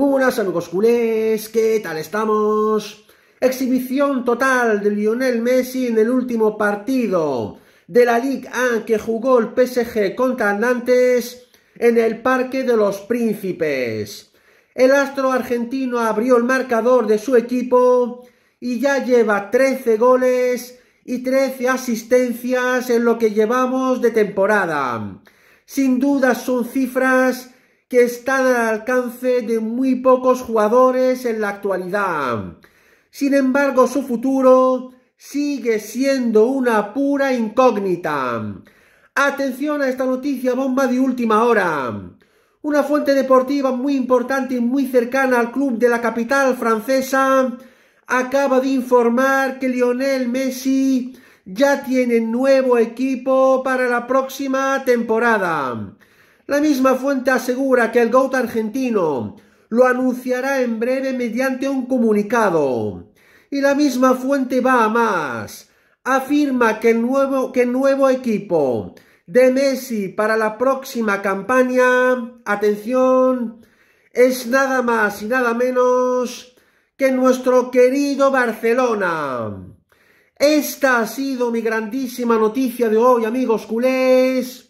Buenas amigos culés, ¿qué tal estamos? Exhibición total de Lionel Messi en el último partido de la Ligue 1 que jugó el PSG contra Nantes en el Parque de los Príncipes. El astro argentino abrió el marcador de su equipo y ya lleva 13 goles y 13 asistencias en lo que llevamos de temporada. Sin duda son cifras que está al alcance de muy pocos jugadores en la actualidad. Sin embargo, su futuro sigue siendo una pura incógnita. Atención a esta noticia bomba de última hora. Una fuente deportiva muy importante y muy cercana al club de la capital francesa acaba de informar que Lionel Messi ya tiene nuevo equipo para la próxima temporada. La misma fuente asegura que el GOAT argentino lo anunciará en breve mediante un comunicado. Y la misma fuente va a más. Afirma que el nuevo, que nuevo equipo de Messi para la próxima campaña, atención, es nada más y nada menos que nuestro querido Barcelona. Esta ha sido mi grandísima noticia de hoy, amigos culés.